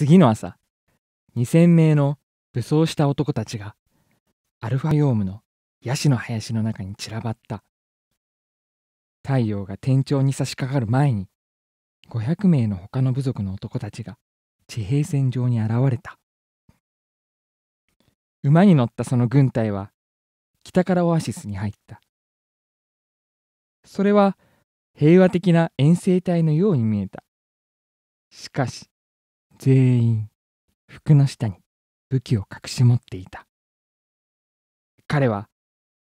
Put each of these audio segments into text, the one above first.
次の朝2,000名の武装した男たちがアルファヨームのヤシの林の中に散らばった太陽が天頂に差し掛かる前に500名の他の部族の男たちが地平線上に現れた馬に乗ったその軍隊は北からオアシスに入ったそれは平和的な遠征隊のように見えたしかし全員服の下に武器を隠し持っていた彼は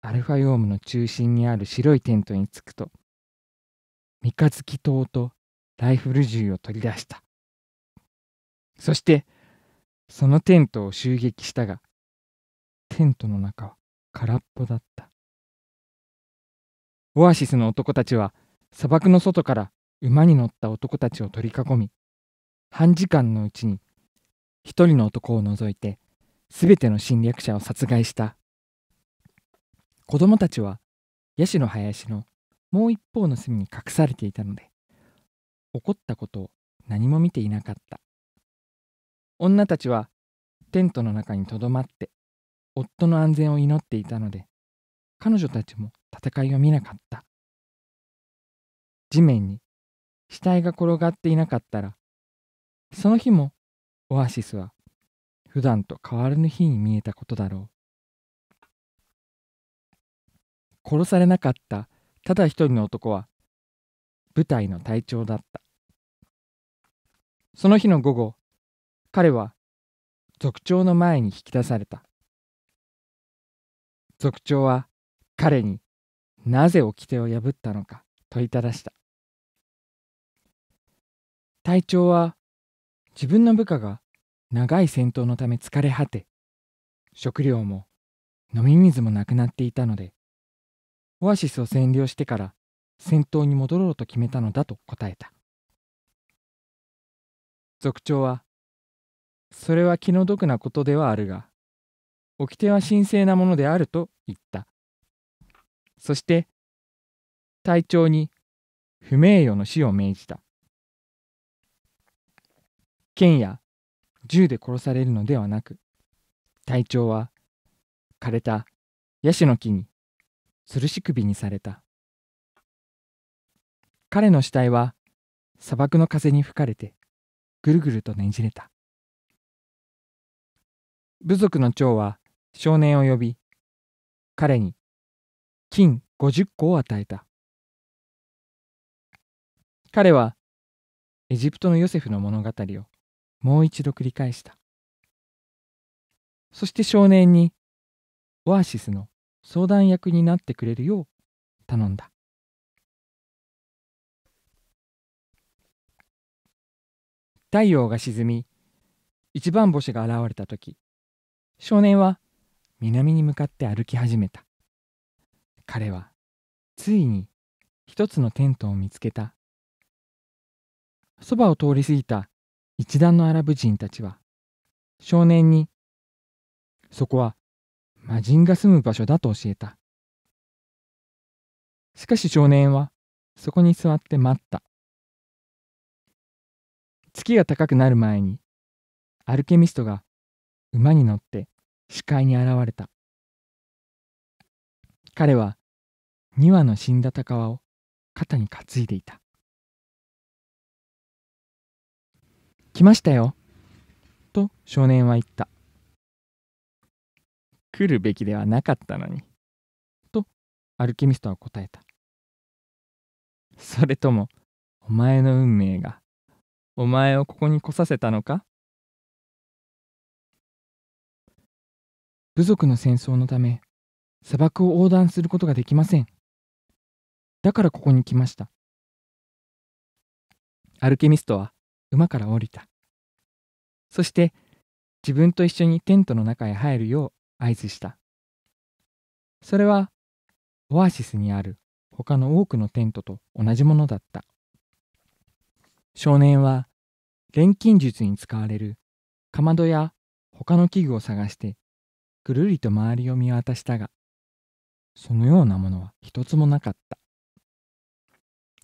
アルファヨームの中心にある白いテントに着くと三日月刀とライフル銃を取り出したそしてそのテントを襲撃したがテントの中は空っぽだったオアシスの男たちは砂漠の外から馬に乗った男たちを取り囲み半時間のうちに一人の男を除いて全ての侵略者を殺害した子供たちはヤシの林のもう一方の隅に隠されていたので怒ったことを何も見ていなかった女たちはテントの中にとどまって夫の安全を祈っていたので彼女たちも戦いを見なかった地面に死体が転がっていなかったらその日もオアシスは普段と変わらぬ日に見えたことだろう殺されなかったただ一人の男は舞台の隊長だったその日の午後彼は族長の前に引き出された族長は彼になぜ掟を破ったのか問いただした隊長は自分の部下が長い戦闘のため疲れ果て食料も飲み水もなくなっていたのでオアシスを占領してから戦闘に戻ろうと決めたのだと答えた族長は「それは気の毒なことではあるが掟は神聖なものである」と言ったそして隊長に不名誉の死を命じた剣や銃で殺されるのではなく隊長は枯れたヤシの木に吊るし首にされた彼の死体は砂漠の風に吹かれてぐるぐるとねじれた部族の長は少年を呼び彼に金50個を与えた彼はエジプトのヨセフの物語をもう一度繰り返したそして少年にオアシスの相談役になってくれるよう頼んだ太陽が沈み一番星が現れた時少年は南に向かって歩き始めた彼はついに一つのテントを見つけたそばを通り過ぎた一団のアラブ人たちは少年にそこは魔人が住む場所だと教えたしかし少年はそこに座って待った月が高くなる前にアルケミストが馬に乗って視界に現れた彼は2羽の死んだ鷹を肩に担いでいた来ましたよ。と少年は言った。来るべきではなかったのに。とアルケミストは答えた。それとも、お前の運命が、お前をここに来させたのか部族の戦争のため、砂漠を横断することができません。だからここに来ました。アルケミストは馬から降りた。そして自分と一緒にテントの中へ入るよう合図したそれはオアシスにある他の多くのテントと同じものだった少年は錬金術に使われるかまどや他の器具を探してぐるりと周りを見渡したがそのようなものは一つもなかった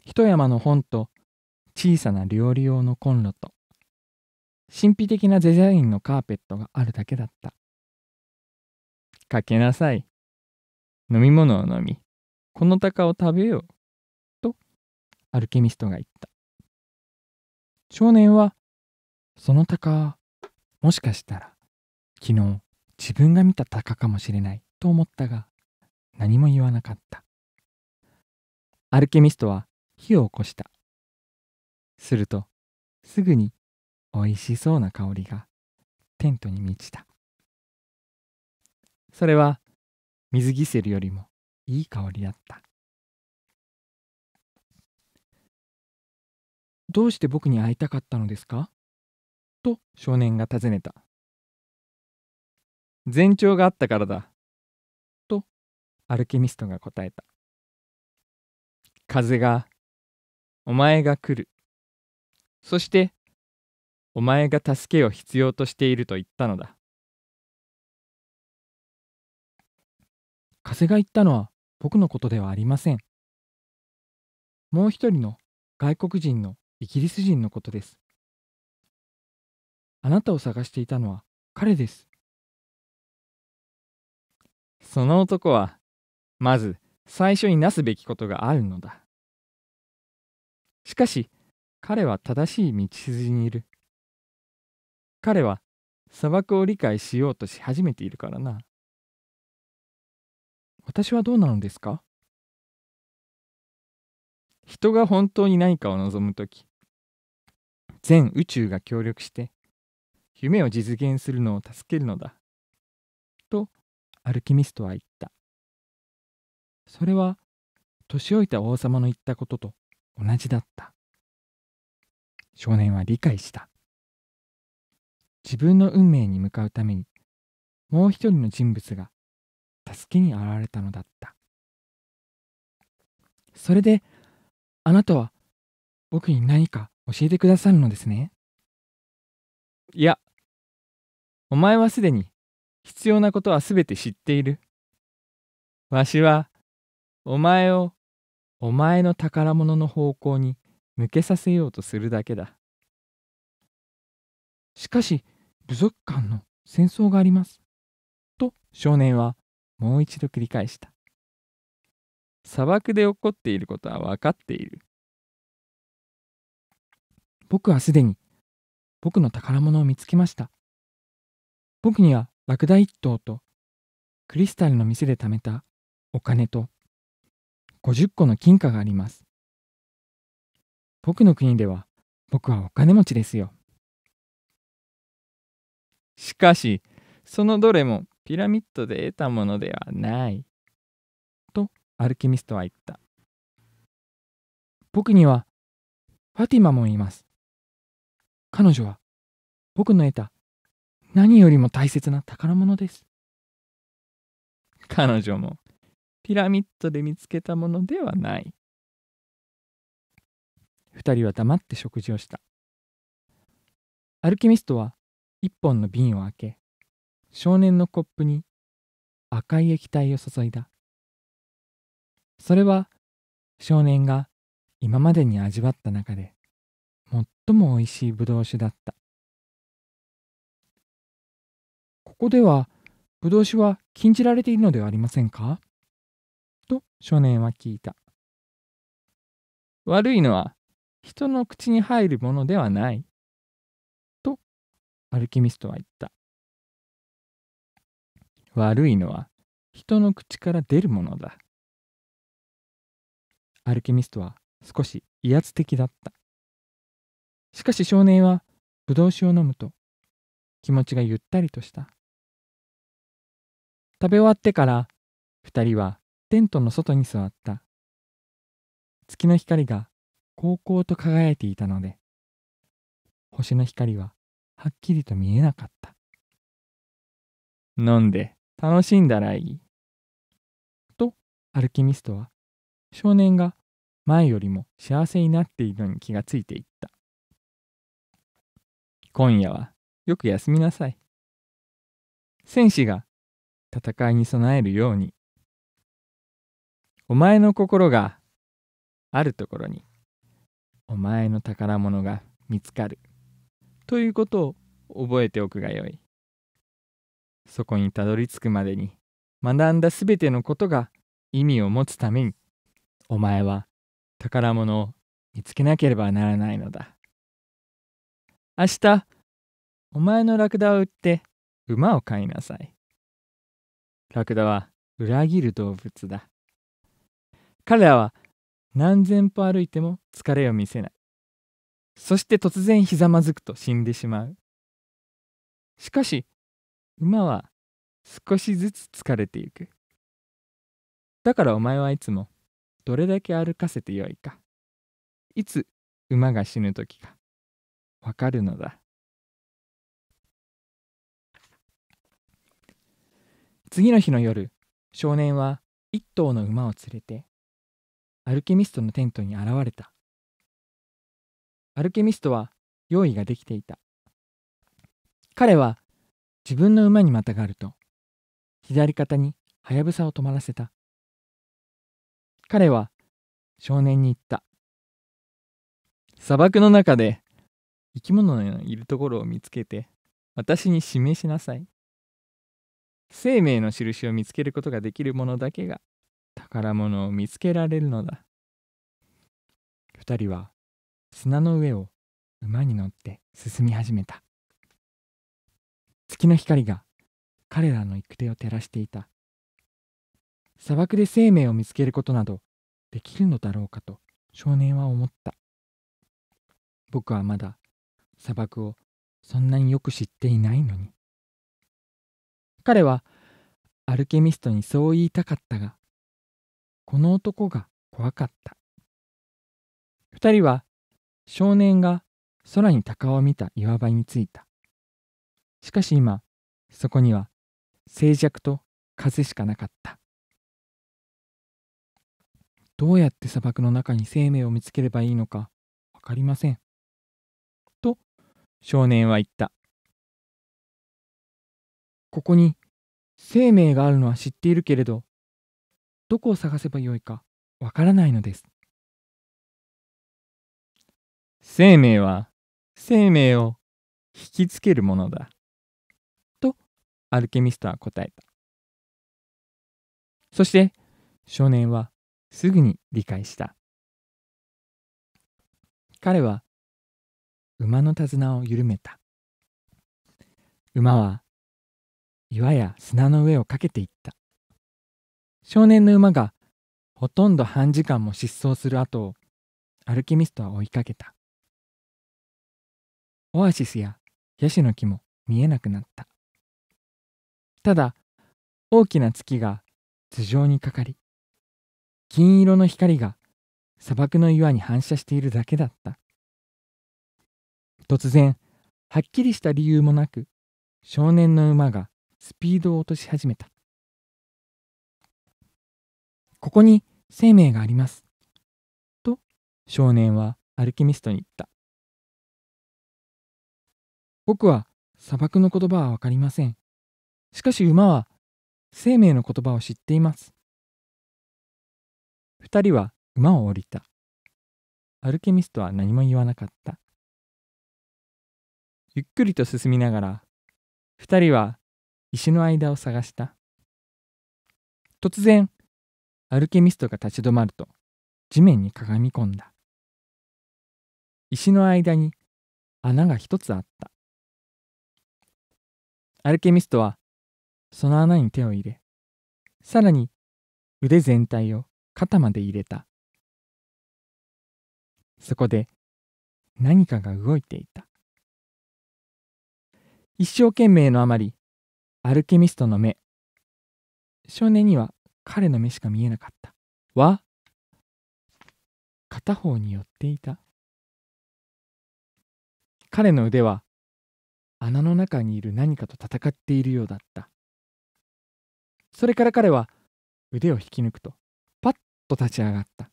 一山の本と小さな料理用のコンロと神秘的なデザインのカーペットがあるだけだった。かけなさい。飲み物を飲み、この鷹を食べよう。と、アルケミストが言った。少年は、その鷹、もしかしたら、昨日自分が見た鷹かもしれないと思ったが、何も言わなかった。アルケミストは火を起こした。すると、すぐにおいしそうな香りがテントに満ちたそれは水ギセルよりもいい香りだったどうして僕に会いたかったのですかと少年が尋ねた前兆があったからだとアルケミストが答えた風がお前が来るそしてお前が助けを必要としていると言ったのだ。風が言ったのは僕のことではありません。もう一人の外国人のイギリス人のことです。あなたを探していたのは彼です。その男は、まず最初になすべきことがあるのだ。しかし、彼は正しい道筋にいる。彼は砂漠を理解しようとし始めているからな。私はどうなのですか人が本当に何かを望む時全宇宙が協力して夢を実現するのを助けるのだとアルキミストは言ったそれは年老いた王様の言ったことと同じだった少年は理解した自分の運命に向かうためにもう一人の人物が助けに現れたのだったそれであなたは僕に何か教えてくださるのですねいやお前はすでに必要なことはすべて知っているわしはお前をお前の宝物の方向に向けさせようとするだけだしかし部族間の戦争があります。と少年はもう一度繰り返した。砂漠で起こっていることは分かっている。僕はすでに僕の宝物を見つけました。僕にはラクダ一頭とクリスタルの店で貯めたお金と50個の金貨があります。僕の国では僕はお金持ちですよ。しかし、そのどれもピラミッドで得たものではない。とアルキミストは言った。僕にはファティマもいます。彼女は僕の得た何よりも大切な宝物です。彼女もピラミッドで見つけたものではない。二人は黙って食事をした。アルキミストは一本の瓶を開け少年のコップに赤い液体を注いだそれは少年が今までに味わった中で最もおいしいぶどう酒だったここではぶどう酒は禁じられているのではありませんかと少年は聞いた悪いのは人の口に入るものではないアルキミストは言った。悪いのは人の口から出るものだ。アルキミストは少し威圧的だった。しかし少年はぶどう酒を飲むと気持ちがゆったりとした。食べ終わってから二人はテントの外に座った。月の光がこうこうと輝いていたので星の光ははっきりと見えなかった。飲んで楽しんだらいい。と、アルキミストは少年が前よりも幸せになっているのに気がついていった。今夜はよく休みなさい。戦士が戦いに備えるように。お前の心があるところにお前の宝物が見つかる。ということを覚えておくがよいそこにたどり着くまでに学んだすべてのことが意味を持つためにお前は宝物を見つけなければならないのだ明日お前のラクダを売って馬を飼いなさいラクダは裏切る動物だ彼らは何千歩歩いても疲れを見せないそして突然ひざまずくと死んでしまうしかし馬は少しずつ疲れていくだからお前はいつもどれだけ歩かせてよいかいつ馬が死ぬ時かわかるのだ次の日の夜少年は一頭の馬を連れてアルケミストのテントに現れたアルケミストは用意ができていた彼は自分の馬にまたがると左肩にはやぶさを止まらせた彼は少年に言った砂漠の中で生き物のいるところを見つけて私に指名しなさい生命の印を見つけることができるものだけが宝物を見つけられるのだ2人は砂の上を馬に乗って進み始めた月の光が彼らの行く手を照らしていた砂漠で生命を見つけることなどできるのだろうかと少年は思った僕はまだ砂漠をそんなによく知っていないのに彼はアルケミストにそう言いたかったがこの男が怖かった2人は少年が空に鷹を見た岩場に着いた。しかし今、そこには静寂と風しかなかった。どうやって砂漠の中に生命を見つければいいのかわかりません。と少年は言った。ここに生命があるのは知っているけれど、どこを探せばよいかわからないのです。生命は生命を引きつけるものだ。とアルケミストは答えた。そして少年はすぐに理解した。彼は馬の手綱を緩めた。馬は岩や砂の上をかけていった。少年の馬がほとんど半時間も失踪する後をアルケミストは追いかけた。オアシスやヤシの木も見えなくなったただ大きな月が頭上にかかり金色の光が砂漠の岩に反射しているだけだった突然はっきりした理由もなく少年の馬がスピードを落とし始めたここに生命がありますと少年はアルケミストに言った僕は砂漠の言葉はわかりません。しかし馬は生命の言葉を知っています。二人は馬を降りた。アルケミストは何も言わなかった。ゆっくりと進みながら、二人は石の間を探した。突然、アルケミストが立ち止まると、地面にかがみ込んだ。石の間に穴が一つあった。アルケミストはその穴に手を入れさらに腕全体を肩まで入れたそこで何かが動いていた一生懸命のあまりアルケミストの目少年には彼の目しか見えなかったは片方に寄っていた彼の腕は穴の中にいる何かと戦っているようだったそれから彼は腕を引き抜くとパッと立ち上がった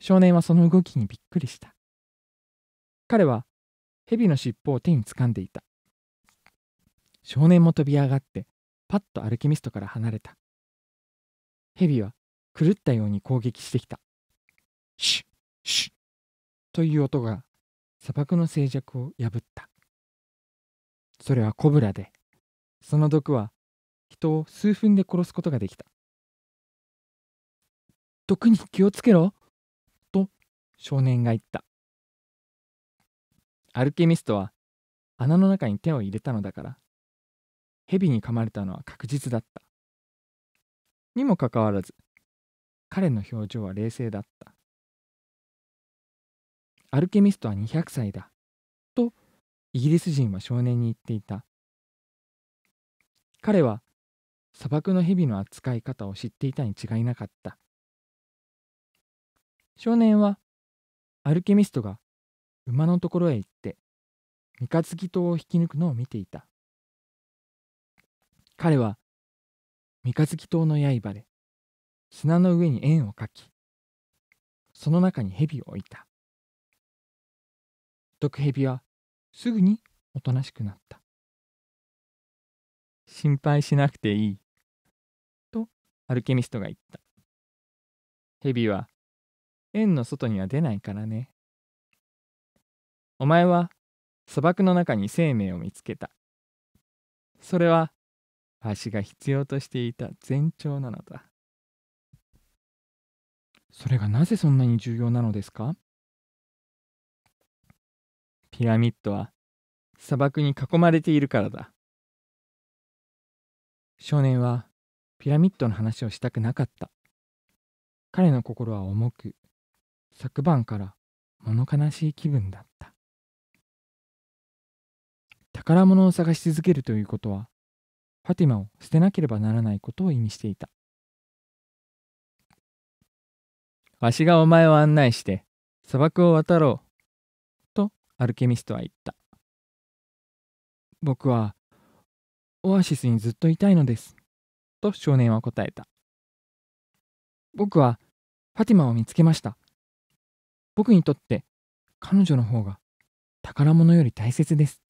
少年はその動きにびっくりした彼は蛇の尻尾を手につかんでいた少年も飛び上がってパッとアルケミストから離れた蛇は狂ったように攻撃してきたシュッシュッという音が砂漠の静寂を破ったそれはコブラでその毒は人を数分で殺すことができた毒に気をつけろと少年が言ったアルケミストは穴の中に手を入れたのだから蛇に噛まれたのは確実だったにもかかわらず彼の表情は冷静だったアルケミストは200歳だイギリス人は少年に言っていた彼は砂漠の蛇の扱い方を知っていたに違いなかった少年はアルケミストが馬のところへ行って三日月島を引き抜くのを見ていた彼は三日月島の刃で砂の上に円を描きその中に蛇を置いた毒蛇はすぐにおとなしくなった。心配しなくていい。とアルケミストが言った。蛇は円の外には出ないからね。お前は砂漠の中に生命を見つけた。それはわしが必要としていた前兆なのだ。それがなぜそんなに重要なのですかピラミッドは砂漠に囲まれているからだ少年はピラミッドの話をしたくなかった彼の心は重く昨晩から物悲しい気分だった宝物を探し続けるということはファティマを捨てなければならないことを意味していたわしがお前を案内して砂漠を渡ろうアルケミストは言った。僕は、オアシスにずっといたいのです。と少年は答えた。僕は、ファティマを見つけました。僕にとって、彼女の方が、宝物より大切です。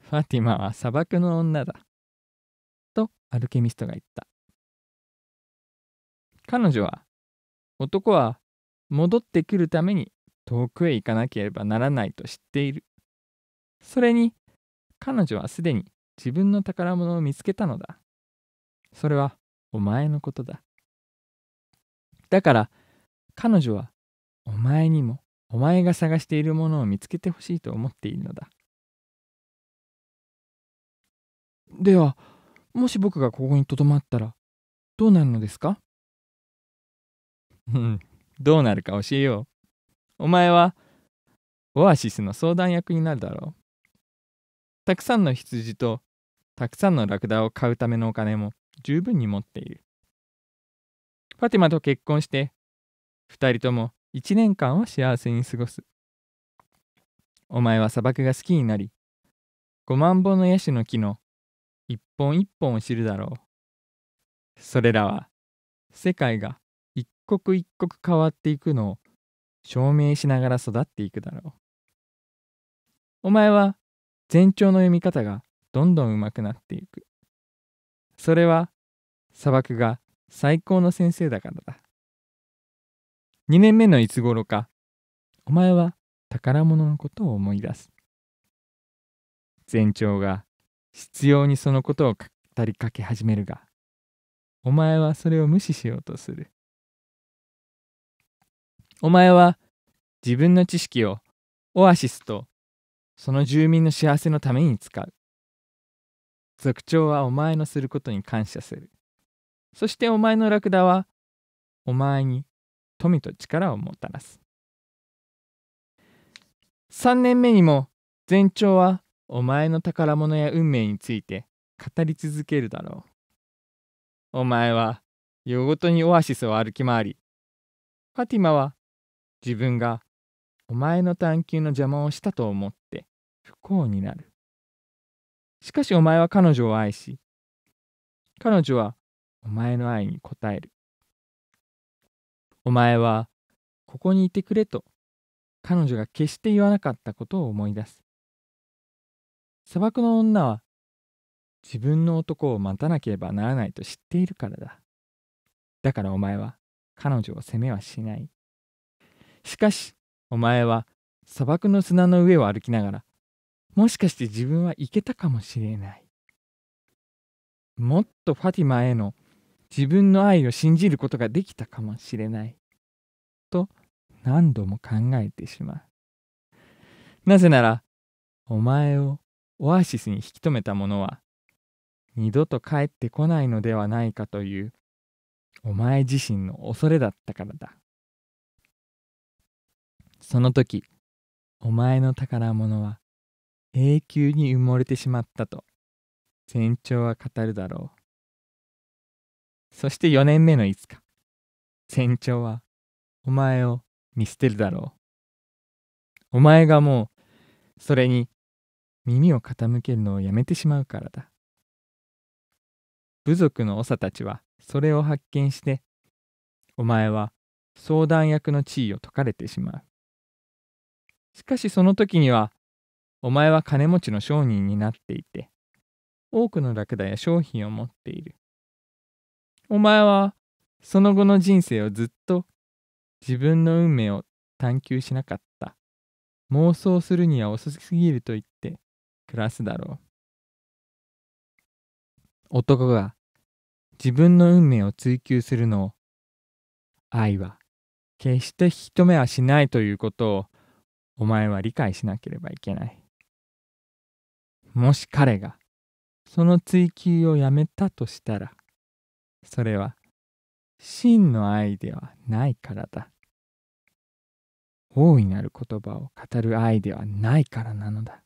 ファティマは砂漠の女だ。とアルケミストが言った。彼女は、男は戻ってくるために遠くへ行かなければならないと知っているそれに彼女はすでに自分の宝物を見つけたのだそれはお前のことだだから彼女はお前にもお前が探しているものを見つけてほしいと思っているのだではもし僕がここにとどまったらどうなるのですかうんどうなるか教えようお前はオアシスの相談役になるだろう。たくさんの羊とたくさんのラクダを買うためのお金も十分に持っている。ファティマと結婚して2人とも1年間を幸せに過ごす。お前は砂漠が好きになり5万本のヤシの木の一本一本を知るだろう。それらは世界が一刻一刻変わっていくのを証明しながら育っていくだろう。お前は前兆の読み方がどんどん上手くなっていく。それは砂漠が最高の先生だからだ。2年目のいつ頃か、お前は宝物のことを思い出す。前兆が執拗にそのことを語りかけ始めるが、お前はそれを無視しようとする。お前は自分の知識をオアシスとその住民の幸せのために使う。族長はお前のすることに感謝する。そしてお前のラクダはお前に富と力をもたらす。3年目にも全長はお前の宝物や運命について語り続けるだろう。お前は夜ごとにオアシスを歩き回り、ファティマは自分がお前の探求の邪魔をしたと思って不幸になる。しかしお前は彼女を愛し、彼女はお前の愛に応える。お前はここにいてくれと彼女が決して言わなかったことを思い出す。砂漠の女は自分の男を待たなければならないと知っているからだ。だからお前は彼女を責めはしない。しかし、お前は砂漠の砂の上を歩きながら、もしかして自分は行けたかもしれない。もっとファティマへの自分の愛を信じることができたかもしれない。と何度も考えてしまう。なぜなら、お前をオアシスに引き止めた者は、二度と帰ってこないのではないかという、お前自身の恐れだったからだ。その時お前の宝物は永久に埋もれてしまったと船長は語るだろうそして4年目のいつか船長はお前を見捨てるだろうお前がもうそれに耳を傾けるのをやめてしまうからだ部族の長たちはそれを発見してお前は相談役の地位を解かれてしまうしかしその時には、お前は金持ちの商人になっていて、多くのラクダや商品を持っている。お前は、その後の人生をずっと自分の運命を探求しなかった。妄想するには遅すぎると言って暮らすだろう。男が自分の運命を追求するのを愛は決して引き止めはしないということをお前は理解しなければいけない。もし彼がその追求をやめたとしたら、それは真の愛ではないからだ。大いなる言葉を語る愛ではないからなのだ。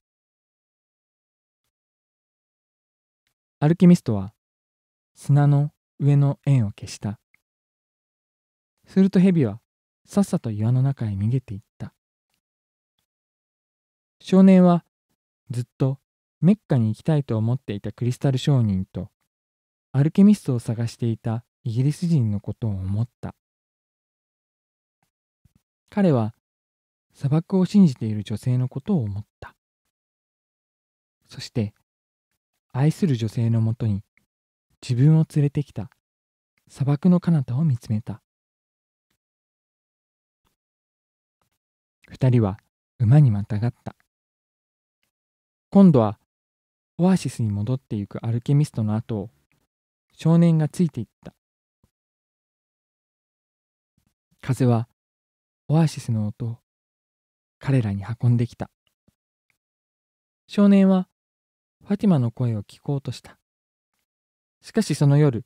アルキミストは砂の上の円を消した。すると蛇はさっさと岩の中へ逃げていった。少年はずっとメッカに行きたいと思っていたクリスタル商人とアルケミストを探していたイギリス人のことを思った彼は砂漠を信じている女性のことを思ったそして愛する女性のもとに自分を連れてきた砂漠の彼方を見つめた二人は馬にまたがった今度はオアシスに戻っていくアルケミストの後を少年がついていった風はオアシスの音を彼らに運んできた少年はファティマの声を聞こうとしたしかしその夜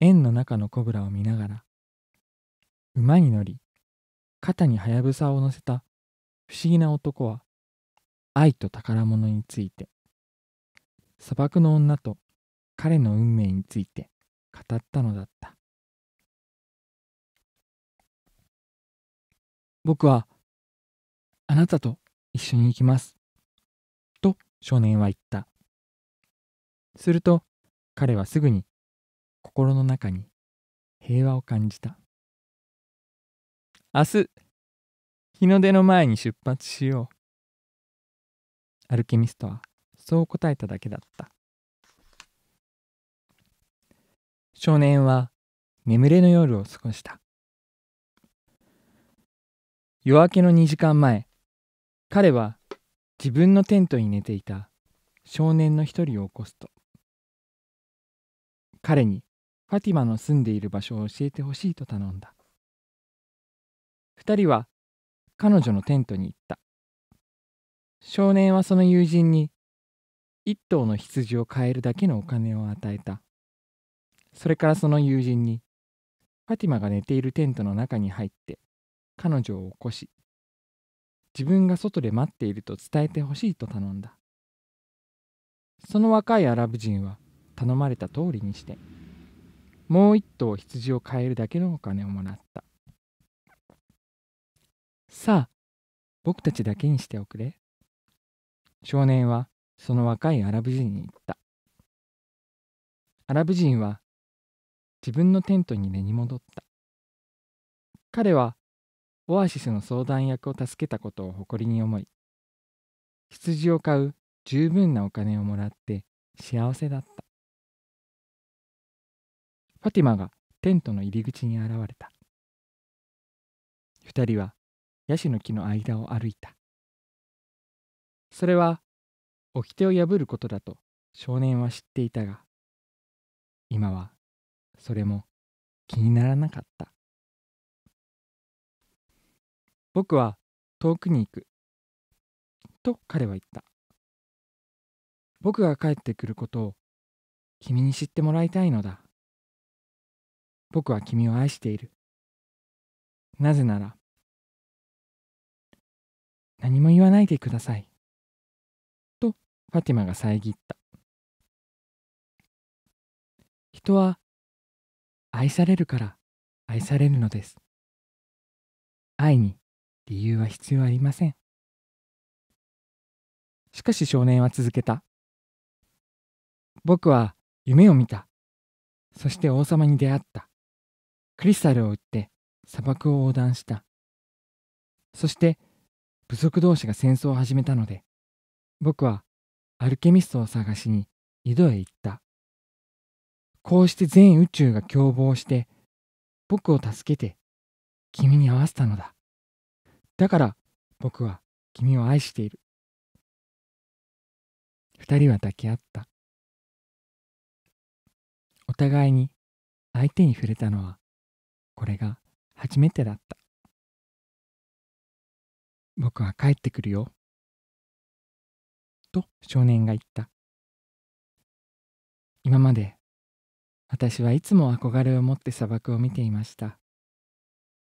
円の中のコブラを見ながら馬に乗り肩にハヤブサを乗せた不思議な男は愛と宝物について砂漠の女と彼の運命について語ったのだった僕はあなたと一緒に行きますと少年は言ったすると彼はすぐに心の中に平和を感じた明日日の出の前に出発しようアルケミストはそう答えただけだった少年は眠れの夜を過ごした夜明けの2時間前彼は自分のテントに寝ていた少年の一人を起こすと彼にファティマの住んでいる場所を教えてほしいと頼んだ二人は彼女のテントに行った少年はその友人に一頭の羊を買えるだけのお金を与えたそれからその友人にファティマが寝ているテントの中に入って彼女を起こし自分が外で待っていると伝えてほしいと頼んだその若いアラブ人は頼まれた通りにしてもう一頭羊を買えるだけのお金をもらったさあ僕たちだけにしておくれ少年はその若いアラブ人に言った。アラブ人は自分のテントに寝に戻った。彼はオアシスの相談役を助けたことを誇りに思い、羊を買う十分なお金をもらって幸せだった。ファティマがテントの入り口に現れた。二人はヤシの木の間を歩いた。それは掟を破ることだと少年は知っていたが今はそれも気にならなかった僕は遠くに行くと彼は言った僕が帰ってくることを君に知ってもらいたいのだ僕は君を愛しているなぜなら何も言わないでくださいファティマが遮った人は愛されるから愛されるのです愛に理由は必要ありませんしかし少年は続けた僕は夢を見たそして王様に出会ったクリスタルを売って砂漠を横断したそして部族同士が戦争を始めたので僕はアルケミストを探しに井戸へ行った。こうして全宇宙が凶暴して、僕を助けて、君に会わせたのだ。だから僕は君を愛している。二人は抱き合った。お互いに相手に触れたのは、これが初めてだった。僕は帰ってくるよ。と少年が言った。今まで私はいつも憧れを持って砂漠を見ていました。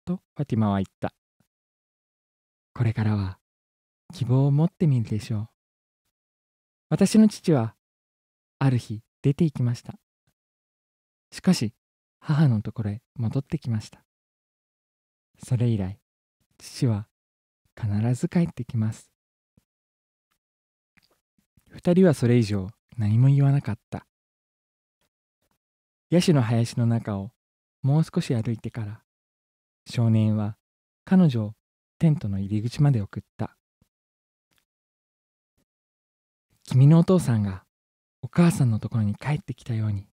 とファティマは言った。これからは希望を持ってみるでしょう。私の父はある日出て行きました。しかし母のところへ戻ってきました。それ以来父は必ず帰ってきます。二人はそれ以上何も言わなかったヤシの林の中をもう少し歩いてから少年は彼女をテントの入り口まで送った君のお父さんがお母さんのところに帰ってきたように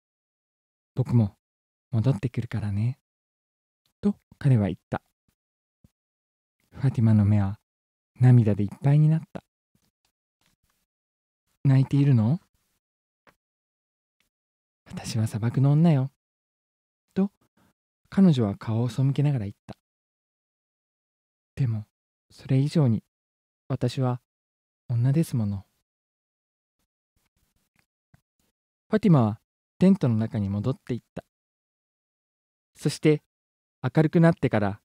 僕も戻ってくるからねと彼は言ったファティマの目は涙でいっぱいになった泣いているの私は砂漠の女よ。と、彼女は顔を背けながら言った。でも、それ以上に、私は女ですもの。ファティマはテントの中に戻っていった。そして、明るくなってから、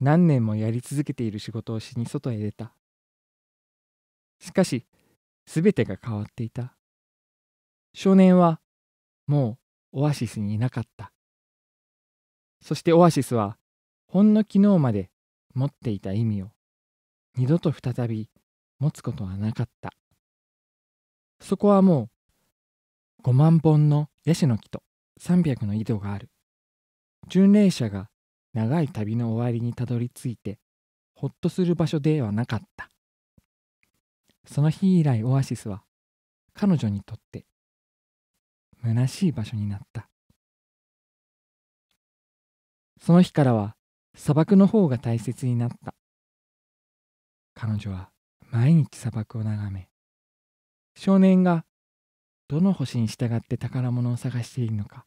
何年もやり続けている仕事をしに外へ出た。しかし、全てが変わっていた少年はもうオアシスにいなかったそしてオアシスはほんの昨日まで持っていた意味を二度と再び持つことはなかったそこはもう5万本のヤシの木と300の井戸がある巡礼者が長い旅の終わりにたどり着いてほっとする場所ではなかったその日以来オアシスは彼女にとって虚しい場所になったその日からは砂漠の方が大切になった彼女は毎日砂漠を眺め少年がどの星に従って宝物を探しているのか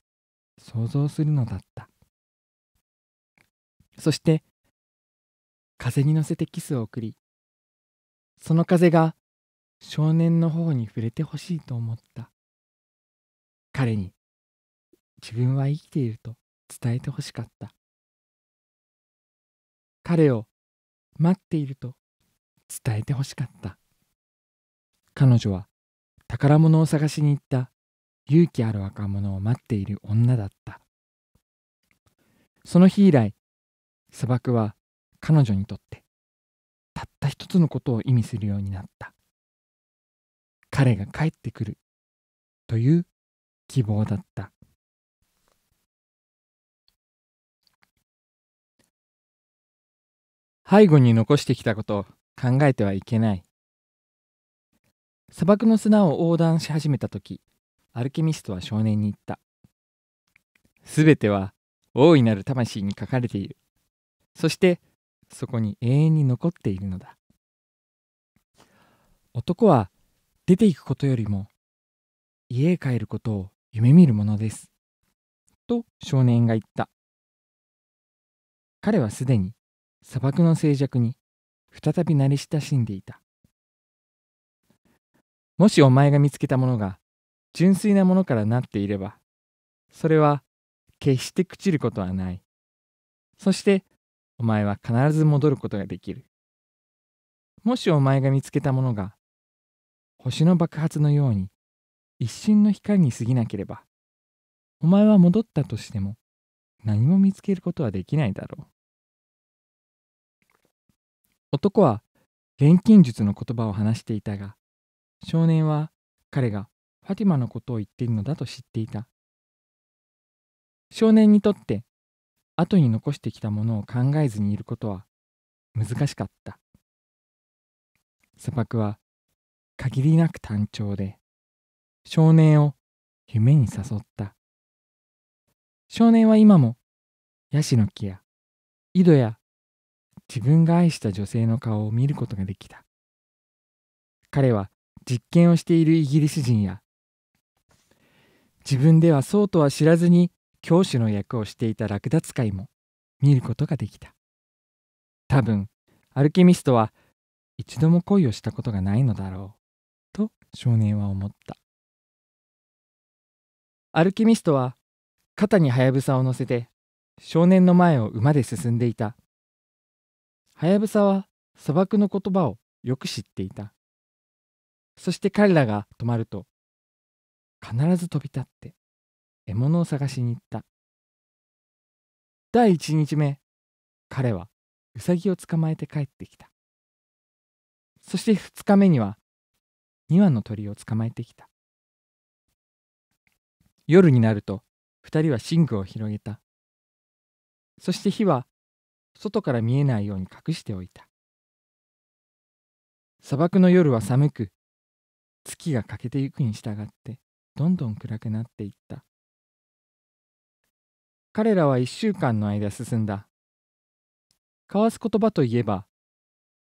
想像するのだったそして風に乗せてキスを送りその風が少年の方に触れてほしいと思った彼に自分は生きていると伝えてほしかった彼を待っていると伝えてほしかった彼女は宝物を探しに行った勇気ある若者を待っている女だったその日以来砂漠は彼女にとってたった一つのことを意味するようになった彼が帰ってくるという希望だった背後に残してきたことを考えてはいけない砂漠の砂を横断し始めた時アルケミストは少年に言ったすべては大いなる魂に書かれているそしてそこに永遠に残っているのだ男は出ていくことよりも家へ帰ることを夢見るものです。と少年が言った。彼はすでに砂漠の静寂に再び慣れ親しんでいた。もしお前が見つけたものが純粋なものからなっていれば、それは決して朽ちることはない。そしてお前は必ず戻ることができる。もしお前が見つけたものが星の爆発のように一瞬の光に過ぎなければお前は戻ったとしても何も見つけることはできないだろう男は錬金術の言葉を話していたが少年は彼がファティマのことを言っているのだと知っていた少年にとって後に残してきたものを考えずにいることは難しかった砂漠は限りなく単調で少年を夢に誘った少年は今もヤシの木や井戸や自分が愛した女性の顔を見ることができた彼は実験をしているイギリス人や自分ではそうとは知らずに教師の役をしていたラクダ使いも見ることができた多分アルケミストは一度も恋をしたことがないのだろう。と少年は思ったアルキミストは肩にハヤブサを乗せて少年の前を馬で進んでいたハヤブサは砂漠の言葉をよく知っていたそして彼らが止まると必ず飛び立って獲物を探しに行った第1日目彼はウサギを捕まえて帰ってきたそして2日目には2羽の鳥を捕まえてきた夜になると2人は寝具を広げたそして火は外から見えないように隠しておいた砂漠の夜は寒く月が欠けてゆくに従ってどんどん暗くなっていった彼らは1週間の間進んだ交わす言葉といえば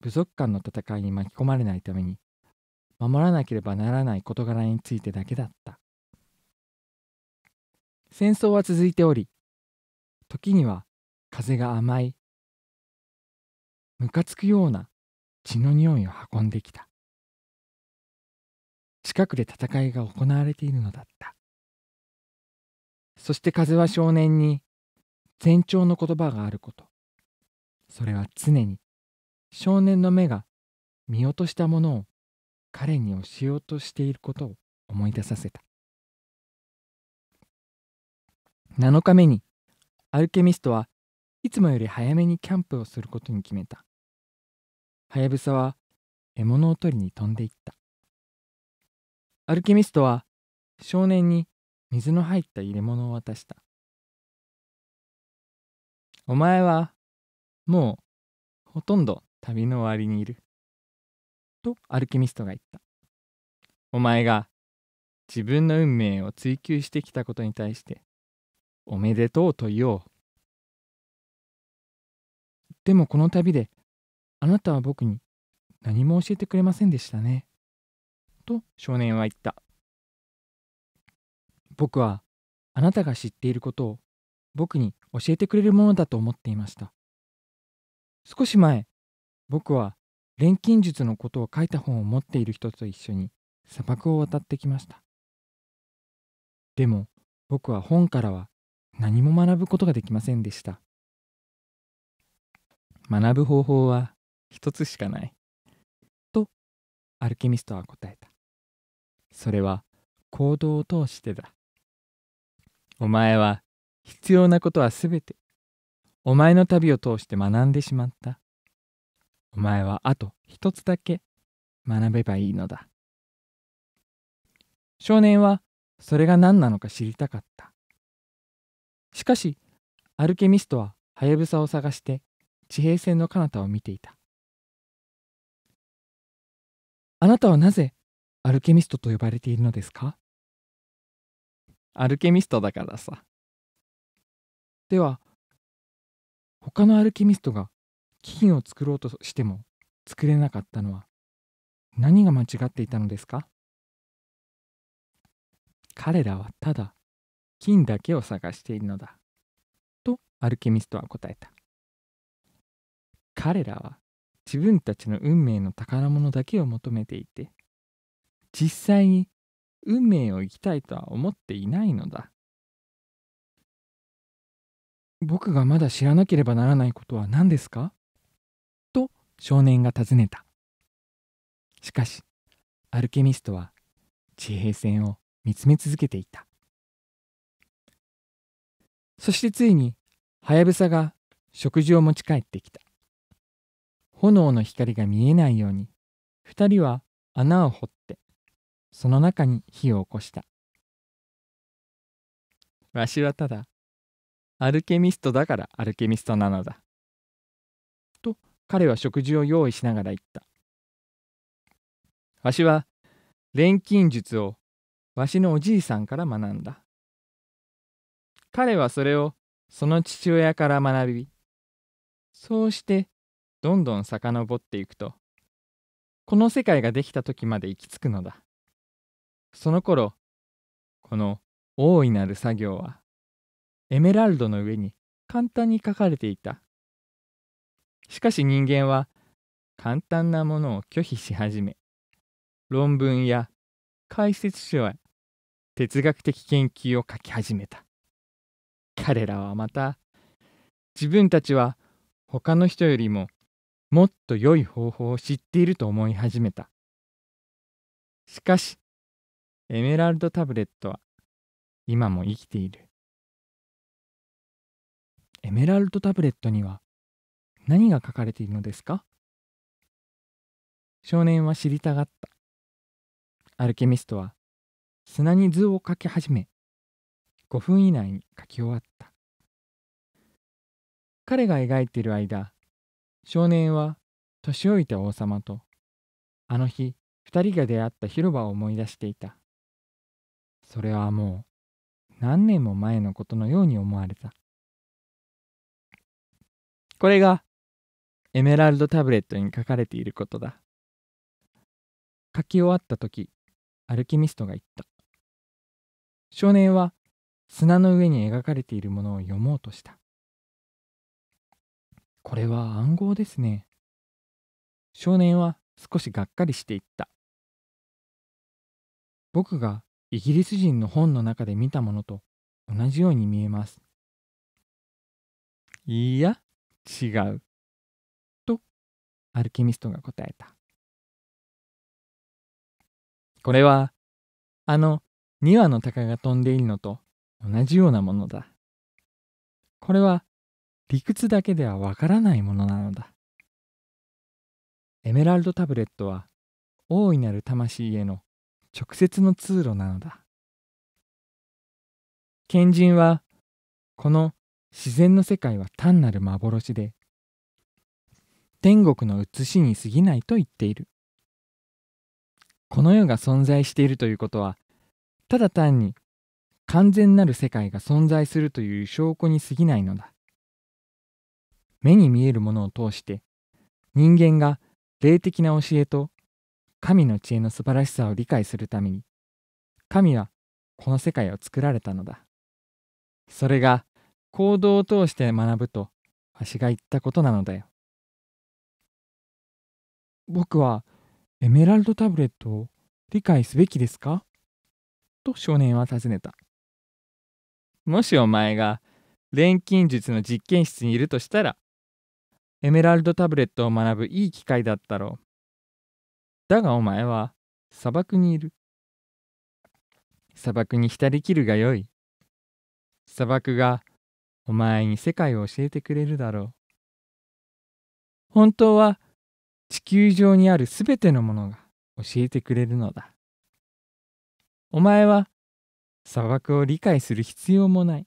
部族間の戦いに巻き込まれないために守らなければならない事柄についてだけだった戦争は続いており時には風が甘いむかつくような血の匂いを運んできた近くで戦いが行われているのだったそして風は少年に前兆の言葉があることそれは常に少年の目が見落としたものを彼に教えようとしていることを思い出させた7日目にアルケミストはいつもより早めにキャンプをすることに決めたはやぶさは獲物を取りに飛んでいったアルケミストは少年に水の入った入れ物を渡したお前はもうほとんど旅の終わりにいるとアルケミストが言ったお前が自分の運命を追求してきたことに対しておめでとうと言おうでもこの旅であなたは僕に何も教えてくれませんでしたねと少年は言った僕はあなたが知っていることを僕に教えてくれるものだと思っていました少し前僕は錬金術のことを書いた本を持っている人と一緒に砂漠を渡ってきましたでも僕は本からは何も学ぶことができませんでした学ぶ方法は一つしかないとアルケミストは答えたそれは行動を通してだお前は必要なことはすべてお前の旅を通して学んでしまったお前はあと一つだけ学べばいいのだ。少年はそれが何なのか知りたかった。しかし、アルケミストはハヤブサを探して地平線の彼方を見ていた。あなたはなぜアルケミストと呼ばれているのですかアルケミストだからさ。では、他のアルケミストが基金を作ろうとしても作れなかったのは何が間違っていたのですか彼らはただ金だけを探しているのだとアルケミストは答えた彼らは自分たちの運命の宝物だけを求めていて実際に運命を生きたいとは思っていないのだ僕がまだ知らなければならないことは何ですか少年が尋ねたしかしアルケミストは地平線を見つめ続けていたそしてついにはやぶさが食事を持ち帰ってきた炎の光が見えないように二人は穴を掘ってその中に火を起こしたわしはただアルケミストだからアルケミストなのだ彼は食事を用意しながら言った。わしは錬金術をわしのおじいさんから学んだ。彼はそれをその父親から学び、そうしてどんどん遡っていくと、この世界ができた時まで行き着くのだ。その頃、この大いなる作業は、エメラルドの上に簡単に書かれていたしかし人間は簡単なものを拒否し始め論文や解説書や哲学的研究を書き始めた彼らはまた自分たちは他の人よりももっと良い方法を知っていると思い始めたしかしエメラルドタブレットは今も生きているエメラルドタブレットには何が書かれているのですか少年は知りたがった。アルケミストは砂に図を書き始め、5分以内に書き終わった。彼が描いている間、少年は年老いた王様と、あの日二人が出会った広場を思い出していた。それはもう何年も前のことのように思われた。これがエメラルドタブレットに書かれていることだ書き終わった時アルキミストが言った少年は砂の上に描かれているものを読もうとしたこれは暗号ですね少年は少しがっかりしていった僕がイギリス人の本の中で見たものと同じように見えますいや違うアルキミストが答えた。これは、あの2羽の鷹が飛んでいるのと同じようなものだ。これは理屈だけではわからないものなのだ。エメラルドタブレットは大いなる魂への直接の通路なのだ。賢人はこの自然の世界は単なる幻で天国の写しに過ぎないと言っているこの世が存在しているということはただ単に完全なる世界が存在するという証拠に過ぎないのだ目に見えるものを通して人間が霊的な教えと神の知恵の素晴らしさを理解するために神はこの世界を作られたのだそれが行動を通して学ぶとわしが言ったことなのだよ僕はエメラルドタブレットを理解すべきですかと少年は尋ねた。もしお前が錬金術の実験室にいるとしたら、エメラルドタブレットを学ぶいい機会だったろう。だがお前は砂漠にいる。砂漠に浸りきるがよい。砂漠がお前に世界を教えてくれるだろう。本当は地球上にあるすべてのものが教えてくれるのだ。お前は砂漠を理解する必要もない。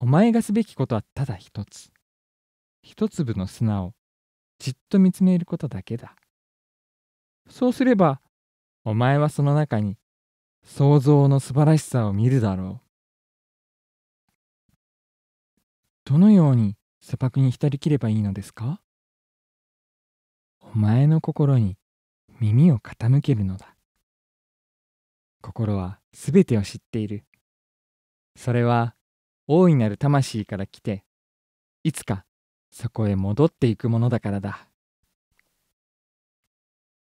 お前がすべきことはただ一つ。一粒の砂をじっと見つめることだけだ。そうすれば、お前はその中に想像の素晴らしさを見るだろう。どのように砂漠に浸りきればいいのですかお前の心に耳を傾けるのだ心はすべてを知っているそれは大いなる魂から来ていつかそこへ戻っていくものだからだ